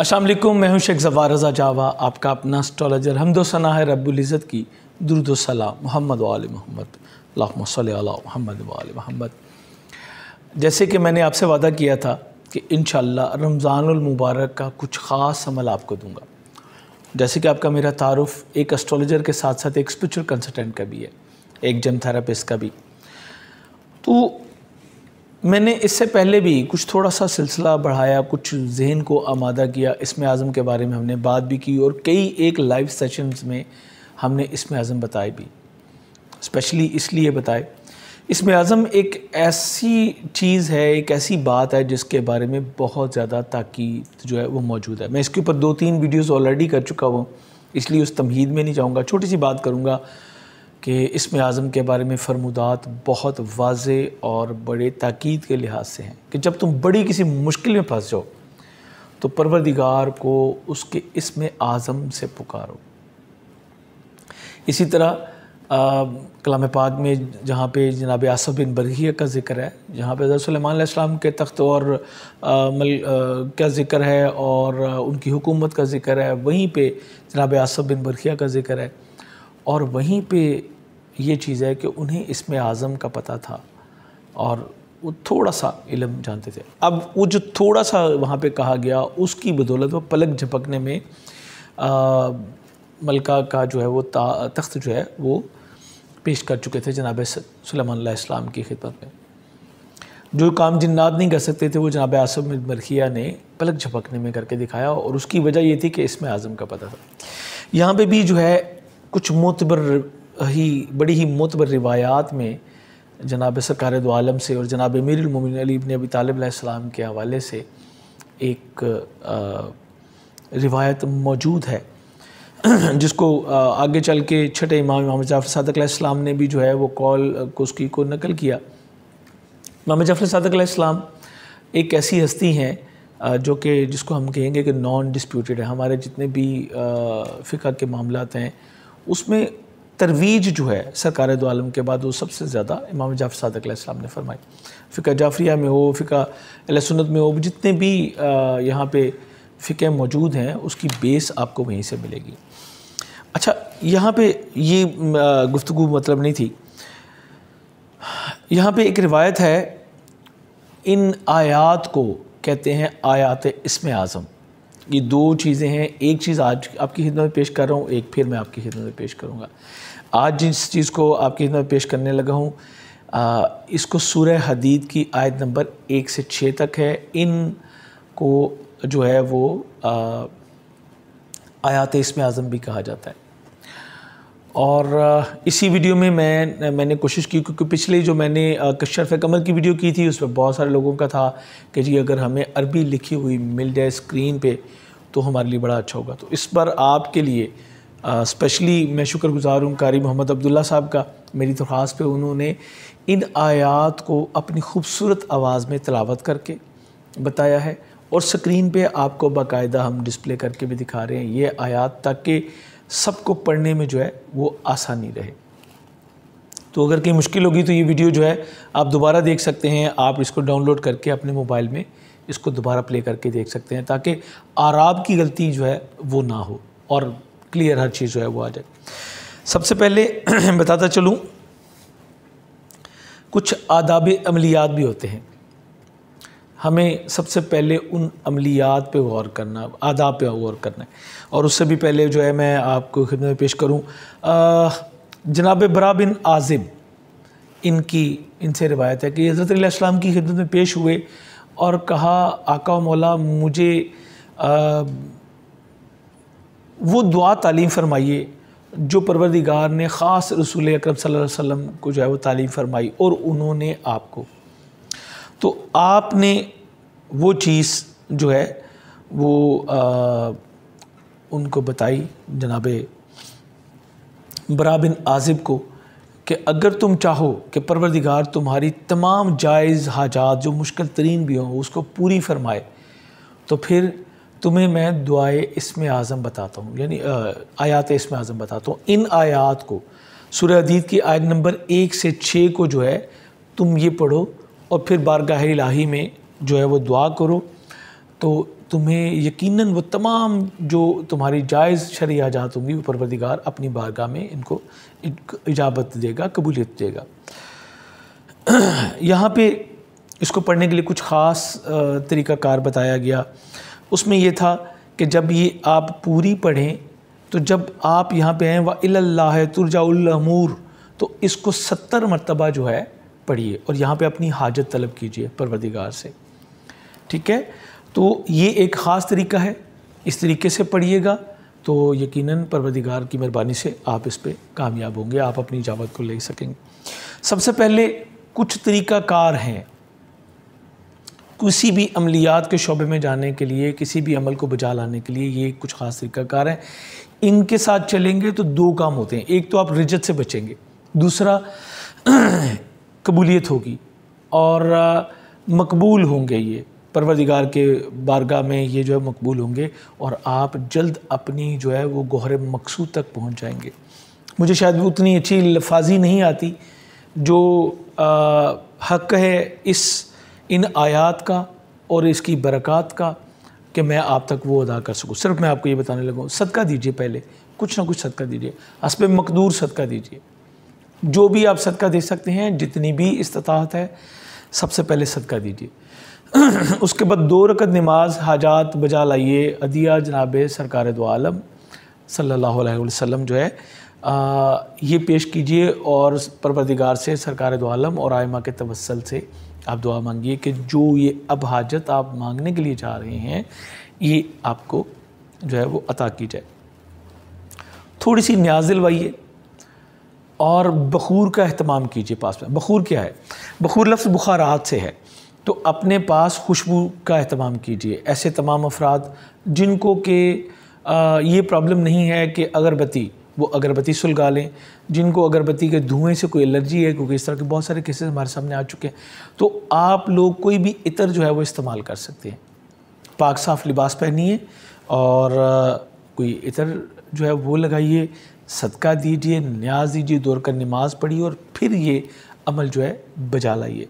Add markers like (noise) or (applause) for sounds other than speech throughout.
असलम मैं हूं शेख जवार रज़ा जावा आपका अपना एस्ट्रोलॉजर हमदोसना है रब्बुल्ज़त की दुरुदोसला मोहम्मद वाल मोहम्मद अल्लाम मोहम्मद वाल मोहम्मद जैसे कि मैंने आपसे वादा किया था कि इन रमज़ानमबारक का कुछ ख़ास अमल आपको दूंगा जैसे कि आपका मेरा तारफ़ एक एस्ट्रोलॉजर के साथ साथ एक स्परिचुअल कंसल्टेंट का भी है एक जम थेरापिस्ट का भी तो मैंने इससे पहले भी कुछ थोड़ा सा सिलसिला बढ़ाया कुछ जहन को आमादा किया इसमें आज़म के बारे में हमने बात भी की और कई एक लाइव सेशंस में हमने इसमें आज़म बताए भी स्पेशली इसलिए बताए इसमें आज़म एक ऐसी चीज़ है एक ऐसी बात है जिसके बारे में बहुत ज़्यादा ताक़ीद जो है वो मौजूद है मैं इसके ऊपर दो तीन वीडियोज़ ऑलरेडी कर चुका हूँ इसलिए उस तमहीद में नहीं जाऊँगा छोटी सी बात करूँगा कि इसमें आज़म के बारे में फरमुदात बहुत वाज और बड़े ताक़द के लिहाज से हैं कि जब तुम बड़ी किसी मुश्किल में फंस जाओ तो परवरदिगार को उसके इसमें आज़म से पुकारो इसी तरह कलाम पाक में जहाँ पे जनाब आसफ़ बिन बरहिया का जिक्र है जहाँ पे सलमान के तख्त और आ, मल, आ, का जिक्र है और उनकी हुकूमत का जिक्र है वहीं पे जनाब आसफ़ बिन बरहिया का जिक्र है और वहीं पे ये चीज़ है कि उन्हें इसमें आज़म का पता था और वो थोड़ा सा इलम जानते थे अब वो जो थोड़ा सा वहाँ पे कहा गया उसकी बदौलत वो पलक झपकने में आ, मलका का जो है वो तख्त जो है वो पेश कर चुके थे जनाब सलेमान की खिदमत में जो काम जिन्नात नहीं कर सकते थे वो जनाब आसम मरखिया ने पलक झपकने में करके दिखाया और उसकी वजह ये थी कि इसमें आज़म का पता था यहाँ पे भी जो है कुछ मोतबर ही बड़ी ही मोतबर रिवायात में जनाब सरकार दो आलम से और जनाब मीरमिन अली इबन अबी तालब के हवाले से एक आ, रिवायत मौजूद है जिसको आगे चल के छठे इमाम मोहम्मद जाफ़र सदक ने भी जो है वो कॉल को उसकी को नकल किया इमाम जाफ़र सदक एक ऐसी हस्ती हैं जो कि जिसको हम कहेंगे कि नॉन डिस्प्यूटेड है हमारे जितने भी फ़िका के मामला हैं उसमें तरवीज जो है सरकार दो के बाद वो सबसे ज़्यादा इमाम जाफर सदक ने फरमाई फ़िका जाफरिया में हो फ़िका सुन्नत में हो जितने भी यहाँ पे फ़िके मौजूद हैं उसकी बेस आपको वहीं से मिलेगी अच्छा यहाँ पे ये गुफ्तु मतलब नहीं थी यहाँ पे एक रिवायत है इन आयात को कहते हैं आयात इसम आज़म ये दो चीज़ें हैं एक चीज़ आज आपकी खिदमत में पेश कर रहा हूँ एक फिर मैं आपकी खिदमत में पेश करूँगा आज जिस चीज़ को आपकी खिदमत में पेश करने लगा हूँ इसको सूरह हदीद की आयत नंबर एक से छः तक है इन को जो है वो आयात इसमें आज़म भी कहा जाता है और इसी वीडियो में मैं मैंने कोशिश की क्योंकि पिछले जो मैंने कश्यर कमल की वीडियो की थी उस पर बहुत सारे लोगों का था कि जी अगर हमें अरबी लिखी हुई मिल जाए स्क्रीन पे तो हमारे लिए बड़ा अच्छा होगा तो इस पर आपके लिए स्पेशली मैं शुक्रगुजार हूँ कारी मोहम्मद अब्दुल्ला साहब का मेरी दरख्वास्त पे उन्होंने इन आयात को अपनी खूबसूरत आवाज़ में तलावत करके बताया है और स्क्रीन पर आपको बाकायदा हम डिस्प्ले करके भी दिखा रहे हैं ये आयात ताकि सबको पढ़ने में जो है वो आसानी रहे तो अगर कहीं मुश्किल होगी तो ये वीडियो जो है आप दोबारा देख सकते हैं आप इसको डाउनलोड करके अपने मोबाइल में इसको दोबारा प्ले करके देख सकते हैं ताकि आराब की गलती जो है वो ना हो और क्लियर हर चीज़ जो है वो आ जाए सबसे पहले (clears throat) बताता चलूँ कुछ आदाब अमलियात भी होते हैं हमें सबसे पहले उन अमलियात पे गौर करना आदाब पे गौर करना है और उससे भी पहले जो है मैं आपको खिदमत में पेश करूँ जनाब बरा बिन आज़िम इनकी इनसे रिवायत है कि हज़रत इस्लाम की खिदमत में पेश हुए और कहा आका मौला मुझे आ, वो दुआ तालीम फरमाइए जो परवरदिगार ने ख़ास रसूल अक्रम सल्लल्लाहु अलैहि वसल्लम को जो है वो तालीम फरमाई और उन्होंने आपको तो आपने वो चीज़ जो है वो आ, उनको बताई जनाब बरा बिन आजिब को कि अगर तुम चाहो कि परवरदिगार तुम्हारी तमाम जायज़ हाजात जो मुश्किल तरीन भी हों उसको पूरी फरमाए तो फिर तुम्हें मैं दुआए इसम आज़म बताता हूँ यानी आयात इसम आज़म बताता हूँ इन आयात को सुरहदीत की आयत नंबर एक से छः को जो है तुम ये पढ़ो और फिर बारगाह इलाही में जो है वो दुआ करो तो तुम्हें यकीनन वो तमाम जो तुम्हारी जायज़ शरी आजात होंगी वो परवरदिगार अपनी बारगाह में इनको इजाबत देगा कबूलियत देगा यहाँ पे इसको पढ़ने के लिए कुछ ख़ास तरीक़ाकार बताया गया उसमें यह था कि जब ये आप पूरी पढ़ें तो जब आप यहाँ पे हैं व इल्ला तुरजाउलमूर तो इसको सत्तर मरतबा जो है पढ़िए और यहाँ पे अपनी हाजत तलब कीजिए परवरदिगार से ठीक है तो ये एक ख़ास तरीका है इस तरीके से पढ़िएगा तो यकीनन परवरदिगार की मेहरबानी से आप इस पर कामयाब होंगे आप अपनी इजावत को ले सकेंगे सबसे पहले कुछ तरीक़ाकार हैं किसी भी अमलियात के शोबे में जाने के लिए किसी भी अमल को बजा लाने के लिए ये कुछ ख़ास तरीक़ाकार हैं इनके साथ चलेंगे तो दो काम होते हैं एक तो आप रिजत से बचेंगे दूसरा कबूलियत होगी और मकबूल होंगे ये परवरदिगार के बारगाह में ये जो है मकबूल होंगे और आप जल्द अपनी जो है वो गहरे मकसूद तक पहुंच जाएंगे मुझे शायद उतनी अच्छी लफाजी नहीं आती जो आ, हक है इस इन आयात का और इसकी बरक़ात का कि मैं आप तक वो अदा कर सकूँ सिर्फ मैं आपको ये बताने लगा सदका दीजिए पहले कुछ ना कुछ सदका दीजिए हसब मकदूर सदका दीजिए जो भी आप सदका दे सकते हैं जितनी भी इस्तात है सबसे पहले सदका दीजिए (clears throat) उसके बाद दो रकत नमाज हाजात बजा लाइए अदिया जनाब सरकार दो सल्ला वसम जो है आ, ये पेश कीजिए और परवरदिगार से सरकार दो और आयमा के तवसल से आप दुआ मांगिए कि जो ये अब हाजत आप मांगने के लिए जा रहे हैं ये आपको जो है वो अता की जाए थोड़ी सी न्याज दिलवाइए और बखूर का अहतमाम कीजिए पास में बखूर क्या है बखूर लफ्ज़ बुखारात से है तो अपने पास खुशबू का अहतमाम कीजिए ऐसे तमाम अफराद जिनको के ये प्रॉब्लम नहीं है कि अगरबत्ती वो अगरबत्ती सुलगा लें जिनको अगरबत्ती के धुएँ से कोई एलर्जी है क्योंकि इस तरह के बहुत सारे केसेस हमारे सामने आ चुके हैं तो आप लोग कोई भी इतर जो है वो इस्तेमाल कर सकते हैं पाक साफ लिबास पहनिए और कोई इतर जो है वो लगाइए सदका दीजिए न्याज दीजिए दौर कर नमाज पढ़िए और फिर ये अमल जो है बजा लाइए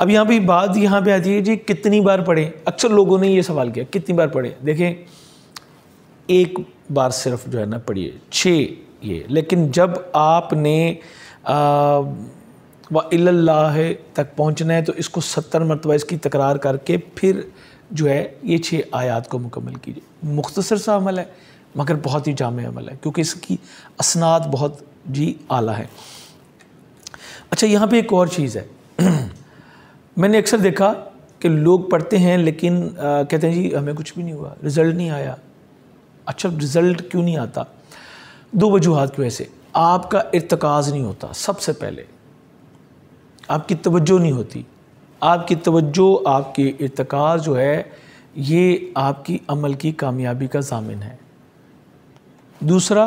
अब यहाँ पर बात यहाँ पर आती है जी कितनी बार पढ़ें अक्सर लोगों ने ये सवाल किया कितनी बार पढ़ें देखें एक बार सिर्फ जो है ना पढ़िए छः ये लेकिन जब आपने व इल्लाह तक पहुँचना है तो इसको सत्तर मरतबा इसकी तकरार करके फिर जो है ये छः आयात को मुकम्मल कीजिए मुख्तसर सा अमल है मगर बहुत ही जाम अमल है क्योंकि इसकी असनाद बहुत जी आला है अच्छा यहाँ पे एक और चीज़ है (clears throat) मैंने अक्सर देखा कि लोग पढ़ते हैं लेकिन आ, कहते हैं जी हमें कुछ भी नहीं हुआ रिज़ल्ट नहीं आया अच्छा रिज़ल्ट क्यों नहीं आता दो वजूहत की वजह से आपका इरतकाज़ नहीं होता सबसे पहले आपकी तवज्जो नहीं होती आपकी तवज्जो आपके इरतकाज़ जो है ये आपकी अमल की कामयाबी का जामिन है दूसरा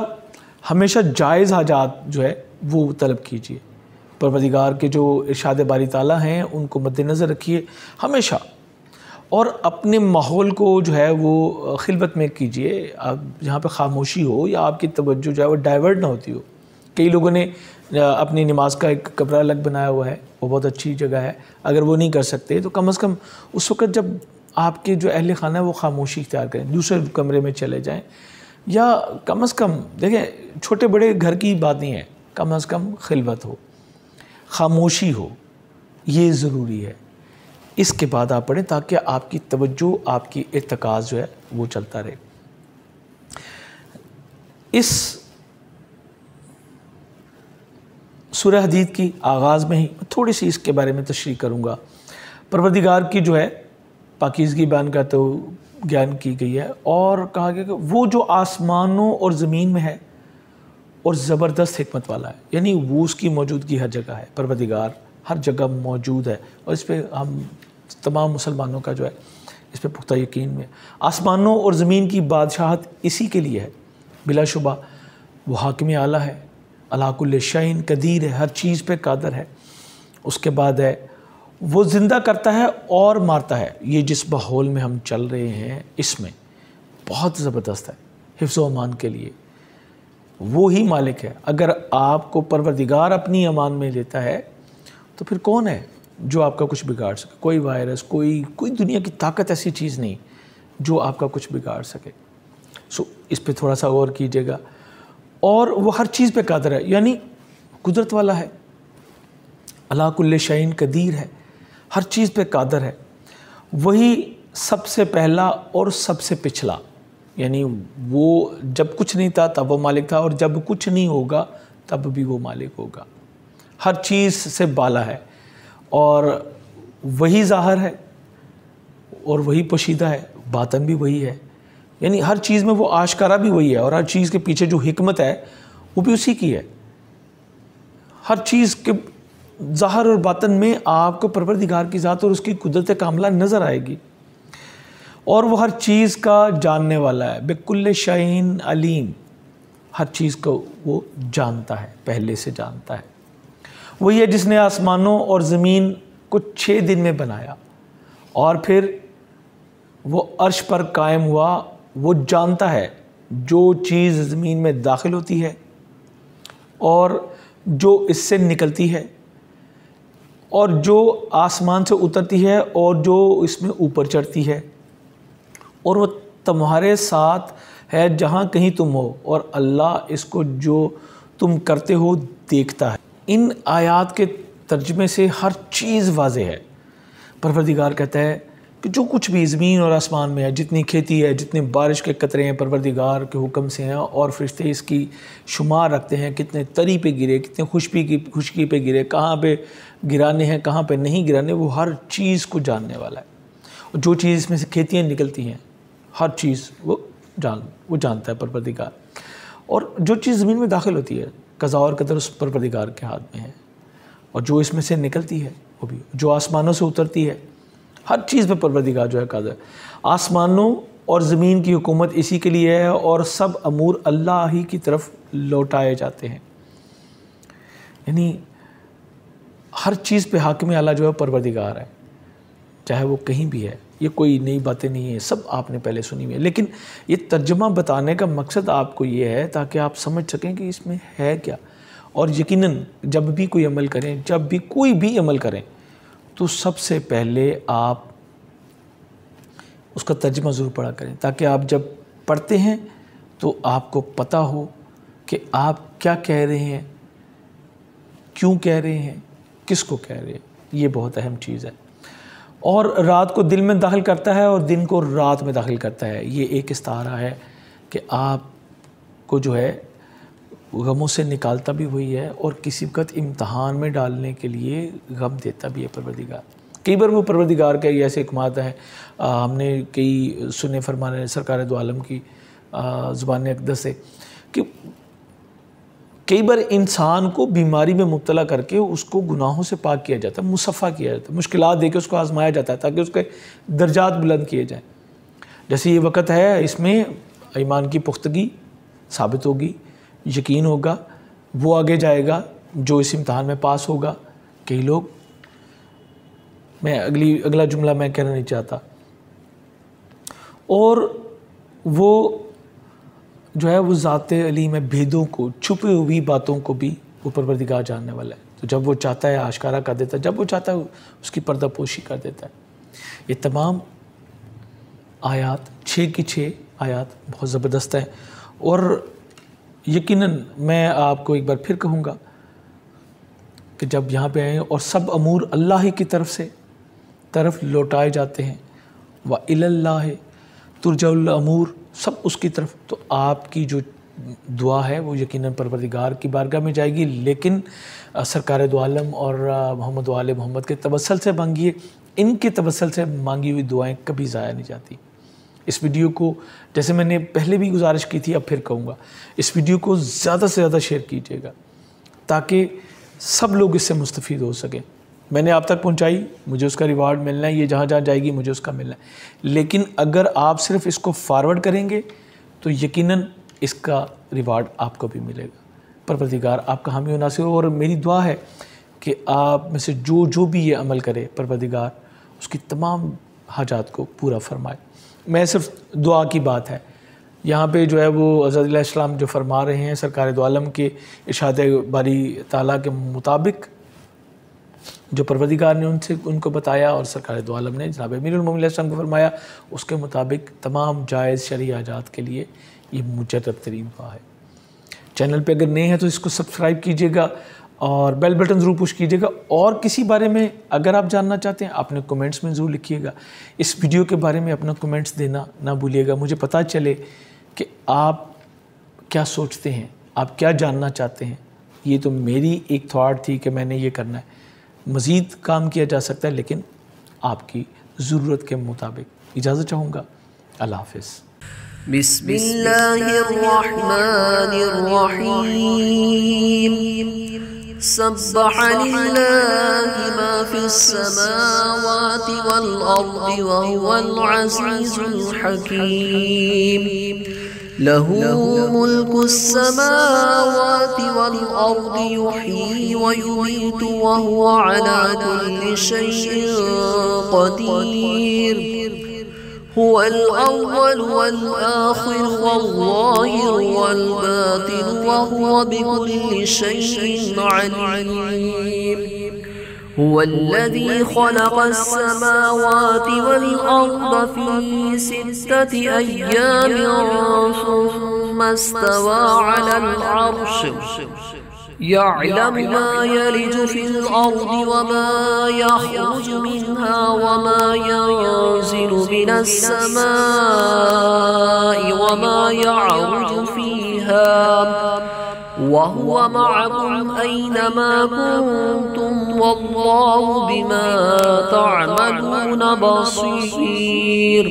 हमेशा जायज़ हाजात जो है वो तलब कीजिए परवदिगार के जो इर्शाद बारी ताला हैं उनको मद्दनज़र रखिए हमेशा और अपने माहौल को जो है वो खिलबत में कीजिए आप जहाँ पर खामोशी हो या आपकी तवज्जो जो है वो डाइवर्ट ना होती हो कई लोगों ने अपनी नमाज का एक कमरा अलग बनाया हुआ है वो बहुत अच्छी जगह है अगर वो नहीं कर सकते तो कम अज़ कम उस वक़्त जब आपके जो अहल खाना है वो खामोशी इख्तियार करें दूसरे कमरे में चले जाएँ या कम अज़ कम देखें छोटे बड़े घर की बात नहीं है कम अज़ कम खिलवत हो खामोशी हो ये ज़रूरी है इसके बाद आप पढ़ें ताकि आपकी तवज्जो आपकी इरतकाज जो है वो चलता रहे इस सुरह हदीद की आगाज़ में ही थोड़ी सी इसके बारे में तशरी करूँगा परवरदिगार की जो है पाकिजगी बयान करते हो ज्ञान की गई है और कहा गया कि वो जो आसमानों और ज़मीन में है और ज़बरदस्त हमत वाला है यानी वो उसकी मौजूदगी हर जगह है परवदिगार हर जगह मौजूद है और इस पर हम तमाम मुसलमानों का जो है इस पर पुख्ता यकीन में आसमानों और ज़मीन की बादशाहत इसी के लिए है बिलाशुबा वो हाकम आला है अलाकुल शाइन कदीर है हर चीज़ पर कादर है उसके बाद है वो ज़िंदा करता है और मारता है ये जिस माहौल में हम चल रहे हैं इसमें बहुत ज़बरदस्त है हिफ्ज़ अमान के लिए वो ही मालिक है अगर आपको परवरदिगार अपनी अमान में लेता है तो फिर कौन है जो आपका कुछ बिगाड़ सके कोई वायरस कोई कोई दुनिया की ताकत ऐसी चीज़ नहीं जो आपका कुछ बिगाड़ सके सो इस पर थोड़ा सा गौर कीजिएगा और वह हर चीज़ पर कादर है यानी कुदरत वाला है अलाकुल्ल शाइन कदीर है हर चीज़ पे कादर है वही सबसे पहला और सबसे पिछला यानी वो जब कुछ नहीं था तब वो मालिक था और जब कुछ नहीं होगा तब भी वो मालिक होगा हर चीज़ से बाला है और वही ज़ाहर है और वही पोशीदा है बातन भी वही है यानी हर चीज़ में वो आशकारा भी वही है और हर चीज़ के पीछे जो हिकमत है वो भी उसी की है हर चीज़ के ज़ाहर और बातन में आपको परवरदिगार की ज़ात और उसकी कुदरत कामला नज़र आएगी और वह हर चीज़ का जानने वाला है बेकुल्ल शाइन अलीम हर चीज़ को वो जानता है पहले से जानता है वही है जिसने आसमानों और ज़मीन को छः दिन में बनाया और फिर वो अर्श पर कायम हुआ वो जानता है जो चीज़ ज़मीन में दाखिल होती है और जो इससे निकलती है और जो आसमान से उतरती है और जो इसमें ऊपर चढ़ती है और वो तुम्हारे साथ है जहाँ कहीं तुम हो और अल्लाह इसको जो तुम करते हो देखता है इन आयात के तर्जमे से हर चीज़ वाज है परवरदिगार कहता है कि जो कुछ भी ज़मीन और आसमान में है जितनी खेती है जितने बारिश के कतरे हैं परवरदिगार के हुक्म से हैं और से इसकी शुमार रखते हैं कितने तरी पे गिरे कितने खुशबी की खुशकी पे गिरे कहाँ पे गिराने हैं कहाँ पे नहीं गिराने वो हर चीज़ को जानने वाला है और जो चीज़ इसमें से खेतियाँ निकलती हैं हर चीज़ वो जान वो जानता है परवरदिगार और जो चीज़ ज़मीन में दाखिल होती है कज़ा और कदर उस परवरदिगार के हाथ में है और जो इसमें से निकलती है वो भी जो आसमानों से उतरती है हर चीज़ पे परवरदिगार जो है कादर आसमानों और ज़मीन की हुकूमत इसी के लिए है और सब अमूर अल्लाह ही की तरफ लौटाए जाते हैं यानी हर चीज़ पे हाकिम आला जो है परवरदिगार है चाहे वो कहीं भी है ये कोई नई बातें नहीं है सब आपने पहले सुनी हुई है लेकिन ये तर्जमा बताने का मकसद आपको ये है ताकि आप समझ सकें कि इसमें है क्या और यकीनन जब भी कोई अमल करें जब भी कोई भी अमल करें तो सबसे पहले आप उसका तर्जमा ज़रूर पढ़ा करें ताकि आप जब पढ़ते हैं तो आपको पता हो कि आप क्या कह रहे हैं क्यों कह रहे हैं किसको कह रहे हैं ये बहुत अहम चीज़ है और रात को दिल में दाखिल करता है और दिन को रात में दाखिल करता है ये एक इस्तारा है कि आप को जो है गमों से निकालता भी वही है और किसी वक्त तो इम्तहान में डालने के लिए गम देता भी है परवरदिगार कई बार वो परवरदिगार का ही ऐसे इकमात है आ, हमने कई सुने फरमाने सरकार दो आलम की ज़ुबान अकदर से कि कई बार इंसान को बीमारी में मुबतला करके उसको गुनाहों से पाक किया जाता है मुसफ़ा किया जाता है मुश्किल दे के उसको आजमाया जाता है ताकि उसके दर्जात बुलंद किए जाएँ जैसे ये वक्त है इसमें ईमान की पुख्तगी साबित होगी यकीन होगा वो आगे जाएगा जो इस इम्तहान में पास होगा कई लोग मैं अगली अगला जुमला मैं कहना नहीं चाहता और वो जो है वो ज़ात अली में भेदों को छुपी हुई बातों को भी ऊपर पर दिखा जानने वाला है तो जब वो चाहता है आशकारा कर देता है जब वो चाहता है उसकी पर्दापोशी कर देता है ये तमाम आयात छः की छः आयात बहुत ज़बरदस्त है और यकीनन मैं आपको एक बार फिर कहूँगा कि जब यहाँ पे आए और सब अमूर अल्लाह ही की तरफ से तरफ लौटाए जाते हैं व इल्ला तुरजामूर सब उसकी तरफ तो आपकी जो दुआ है वो यकीनन परवरदिगार की बारगाह में जाएगी लेकिन सरकार दो और मोहम्मद वाल मोहम्मद के तबसल से मांगिए इनके तबसल से मांगी हुई दुआएं कभी ज़ाया नहीं जाती इस वीडियो को जैसे मैंने पहले भी गुजारिश की थी अब फिर कहूँगा इस वीडियो को ज़्यादा से ज़्यादा शेयर कीजिएगा ताकि सब लोग इससे मुस्तफ़ हो सकें मैंने आप तक पहुंचाई मुझे उसका रिवार्ड मिलना है ये जहाँ जहाँ जाएगी मुझे उसका मिलना है लेकिन अगर आप सिर्फ इसको फॉरवर्ड करेंगे तो यकीनन इसका रिवार्ड आपको भी मिलेगा प्रतिकार आपका हामी से और मेरी दुआ है कि आप में से जो जो भी ये अमल करे परवरदिगार उसकी तमाम हाजात को पूरा फरमाए मैं सिर्फ दुआ की बात है यहाँ पे जो है वो हज़रतम जो फरमा रहे हैं सरकार दोम के इशात बारी ताला के मुताबिक जो परवदिगार ने उनसे उनको बताया और सरकार दोम ने जनाब अमीरमिन को फरमाया उसके मुताबिक तमाम जायज़ शरी आजाद के लिए ये मुजरब तरीन हुआ है चैनल पे अगर नए हैं तो इसको सब्सक्राइब कीजिएगा और बेल बटन ज़रूर पुश कीजिएगा और किसी बारे में अगर आप जानना चाहते हैं आपने कमेंट्स में ज़रूर लिखिएगा इस वीडियो के बारे में अपना कमेंट्स देना ना भूलिएगा मुझे पता चले कि आप क्या सोचते हैं आप क्या जानना चाहते हैं ये तो मेरी एक थाट थी कि मैंने ये करना है मज़ीद काम किया जा सकता है लेकिन आपकी ज़रूरत के मुताबिक इजाज़त चाहूँगा अल्लाह हाफिज़ बिस्मिल्लाहिर्रहमानिर्रहीम سبح لله ما في السماوات والأرض وهو العزيز الحكيم له ملك السماوات والأرض يحيي ويميت وهو على كل شيء قدير هو الأول والآخر والظاهر والباطن وهو بكل شيء عليم هو الذي خلق السماوات والأرض في ستة أيام ثم استوى على العرش يعلم ما يلج في الأرض وما يخرج منها وما ينزل من السماء وما يعرج فيها وهو معكم أينما كنتم والله بما تعملون بصير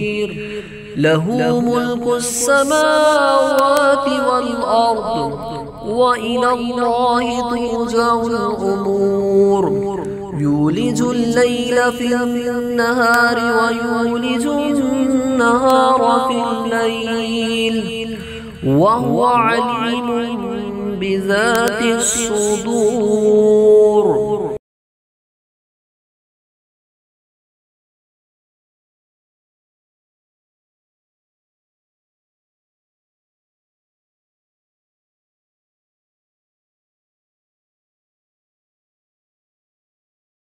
له ملك السماوات والأرض وإلى الله ترجع الأمور يولج الليل في النهار ويولج النهار في الليل وهو عليم بذات الصدور